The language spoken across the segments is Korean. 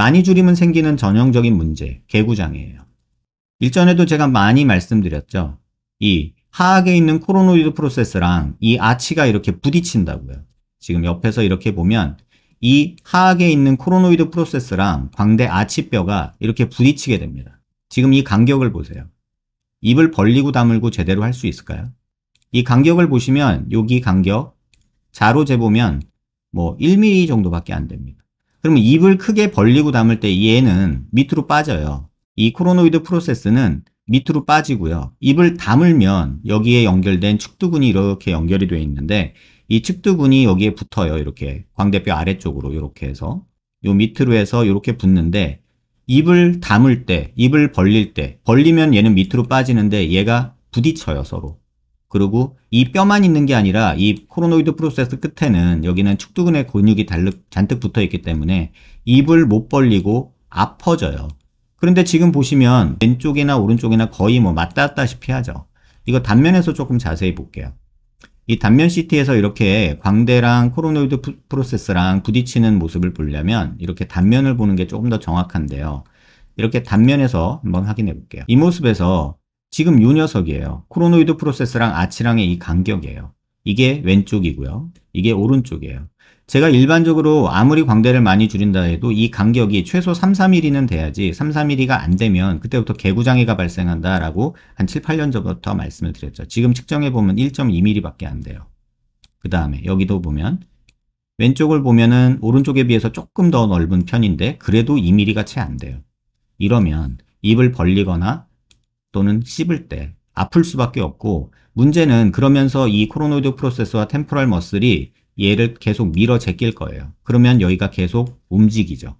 많이 줄이면 생기는 전형적인 문제, 개구장이에요. 일전에도 제가 많이 말씀드렸죠. 이 하악에 있는 코로노이드 프로세스랑 이 아치가 이렇게 부딪힌다고요. 지금 옆에서 이렇게 보면 이 하악에 있는 코로노이드 프로세스랑 광대 아치뼈가 이렇게 부딪히게 됩니다. 지금 이 간격을 보세요. 입을 벌리고 다물고 제대로 할 수 있을까요? 이 간격을 보시면 여기 간격 자로 재보면 뭐 1mm 정도밖에 안 됩니다. 그러면 입을 크게 벌리고 담을 때 얘는 밑으로 빠져요. 이 코로노이드 프로세스는 밑으로 빠지고요. 입을 담으면 여기에 연결된 측두근이 이렇게 연결이 되어 있는데 이 측두근이 여기에 붙어요. 이렇게 광대뼈 아래쪽으로 이렇게 해서 요 밑으로 해서 이렇게 붙는데 입을 담을 때, 입을 벌릴 때 벌리면 얘는 밑으로 빠지는데 얘가 부딪혀요 서로. 그리고 이 뼈만 있는 게 아니라 이 코로노이드 프로세스 끝에는 여기는 축두근의 근육이 잔뜩 붙어 있기 때문에 입을 못 벌리고 아퍼져요. 그런데 지금 보시면 왼쪽이나 오른쪽이나 거의 뭐 맞다 다시피 하죠. 이거 단면에서 조금 자세히 볼게요. 이 단면 CT에서 이렇게 광대랑 코로노이드 프로세스랑 부딪히는 모습을 보려면 이렇게 단면을 보는 게 조금 더 정확한데요. 이렇게 단면에서 한번 확인해 볼게요. 이 모습에서 지금 요 녀석이에요. 코로노이드 프로세스랑 아치랑의 이 간격이에요. 이게 왼쪽이고요. 이게 오른쪽이에요. 제가 일반적으로 아무리 광대를 많이 줄인다 해도 이 간격이 최소 3, 4mm는 돼야지 3, 4mm가 안 되면 그때부터 개구장애가 발생한다라고 한 7, 8년 전부터 말씀을 드렸죠. 지금 측정해보면 1.2mm밖에 안 돼요. 그 다음에 여기도 보면 왼쪽을 보면은 오른쪽에 비해서 조금 더 넓은 편인데 그래도 2mm가 채 안 돼요. 이러면 입을 벌리거나 또는 씹을 때 아플 수밖에 없고 문제는 그러면서 이 코로노이드 프로세스와 템포럴 머슬이 얘를 계속 밀어 제낄 거예요. 그러면 여기가 계속 움직이죠.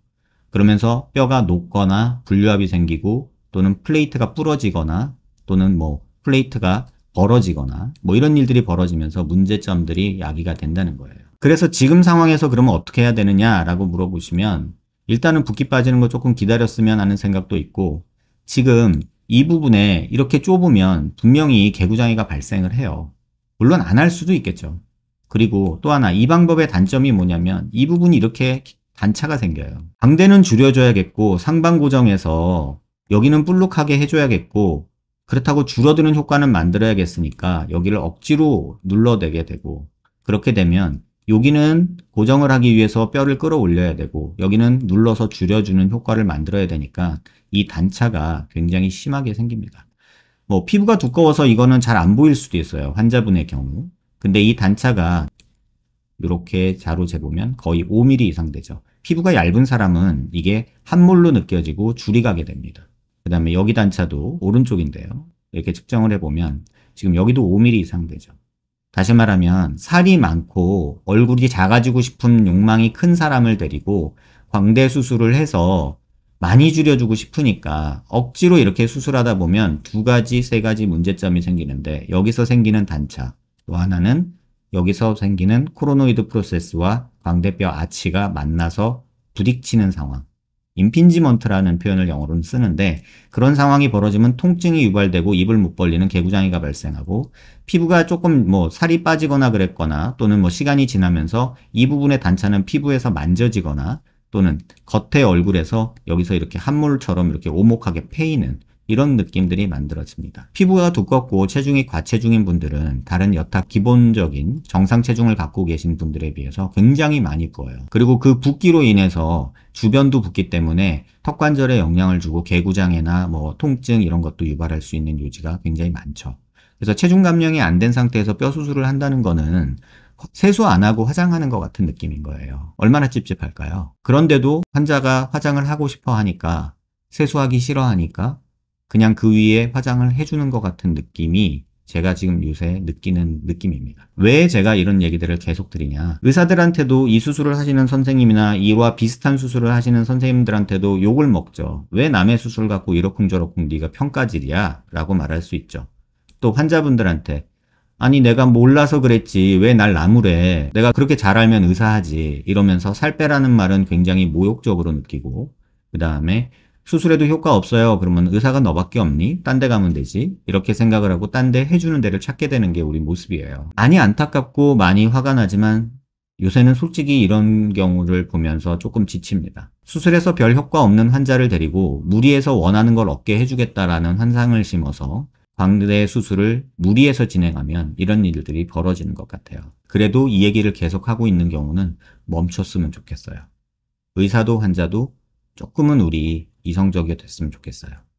그러면서 뼈가 녹거나 분류압이 생기고 또는 플레이트가 부러지거나 또는 뭐 플레이트가 벌어지거나 뭐 이런 일들이 벌어지면서 문제점들이 야기가 된다는 거예요. 그래서 지금 상황에서 그러면 어떻게 해야 되느냐라고 물어보시면 일단은 붓기 빠지는 거 조금 기다렸으면 하는 생각도 있고 지금 이 부분에 이렇게 좁으면 분명히 개구장이가 발생을 해요. 물론 안 할 수도 있겠죠. 그리고 또 하나 이 방법의 단점이 뭐냐면 이 부분이 이렇게 단차가 생겨요. 방대는 줄여줘야겠고 상방 고정해서 여기는 블록하게 해줘야겠고 그렇다고 줄어드는 효과는 만들어야겠으니까 여기를 억지로 눌러대게 되고 그렇게 되면 여기는 고정을 하기 위해서 뼈를 끌어올려야 되고 여기는 눌러서 줄여주는 효과를 만들어야 되니까 이 단차가 굉장히 심하게 생깁니다. 뭐 피부가 두꺼워서 이거는 잘 안 보일 수도 있어요. 환자분의 경우. 근데 이 단차가 이렇게 자로 재보면 거의 5mm 이상 되죠. 피부가 얇은 사람은 이게 한몰로 느껴지고 줄이 가게 됩니다. 그 다음에 여기 단차도 오른쪽인데요. 이렇게 측정을 해보면 지금 여기도 5mm 이상 되죠. 다시 말하면 살이 많고 얼굴이 작아지고 싶은 욕망이 큰 사람을 데리고 광대 수술을 해서 많이 줄여주고 싶으니까 억지로 이렇게 수술하다 보면 두 가지, 세 가지 문제점이 생기는데 여기서 생기는 단차 또 하나는 여기서 생기는 코로노이드 프로세스와 광대뼈 아치가 만나서 부딪히는 상황 임핀지먼트라는 표현을 영어로는 쓰는데 그런 상황이 벌어지면 통증이 유발되고 입을 못 벌리는 개구장이가 발생하고 피부가 조금 뭐 살이 빠지거나 그랬거나 또는 뭐 시간이 지나면서 이 부분의 단차는 피부에서 만져지거나 또는 겉의 얼굴에서 여기서 이렇게 한물처럼 이렇게 오목하게 패이는 이런 느낌들이 만들어집니다. 피부가 두껍고 체중이 과체중인 분들은 다른 여타 기본적인 정상 체중을 갖고 계신 분들에 비해서 굉장히 많이 부어요. 그리고 그 붓기로 인해서 주변도 붓기 때문에 턱관절에 영향을 주고 개구장애나 뭐 통증 이런 것도 유발할 수 있는 요지가 굉장히 많죠. 그래서 체중 감량이 안 된 상태에서 뼈 수술을 한다는 거는 세수 안 하고 화장하는 것 같은 느낌인 거예요. 얼마나 찝찝할까요? 그런데도 환자가 화장을 하고 싶어 하니까 세수하기 싫어하니까 그냥 그 위에 화장을 해주는 것 같은 느낌이 제가 지금 요새 느끼는 느낌입니다. 왜 제가 이런 얘기들을 계속 드리냐. 의사들한테도 이 수술을 하시는 선생님이나 이와 비슷한 수술을 하시는 선생님들한테도 욕을 먹죠. 왜 남의 수술 갖고 이러쿵저러쿵 네가 평가질이야? 라고 말할 수 있죠. 또 환자분들한테 아니 내가 몰라서 그랬지 왜 날 나무래 내가 그렇게 잘 알면 의사하지 이러면서 살 빼라는 말은 굉장히 모욕적으로 느끼고 그 다음에 수술해도 효과 없어요. 그러면 의사가 너밖에 없니? 딴 데 가면 되지. 이렇게 생각을 하고 딴 데 해주는 데를 찾게 되는 게 우리 모습이에요. 많이 안타깝고 많이 화가 나지만 요새는 솔직히 이런 경우를 보면서 조금 지칩니다. 수술해서 별 효과 없는 환자를 데리고 무리해서 원하는 걸 얻게 해주겠다라는 환상을 심어서 광대 수술을 무리해서 진행하면 이런 일들이 벌어지는 것 같아요. 그래도 이 얘기를 계속하고 있는 경우는 멈췄으면 좋겠어요. 의사도 환자도 조금은 우리 이성적이 됐으면 좋겠어요.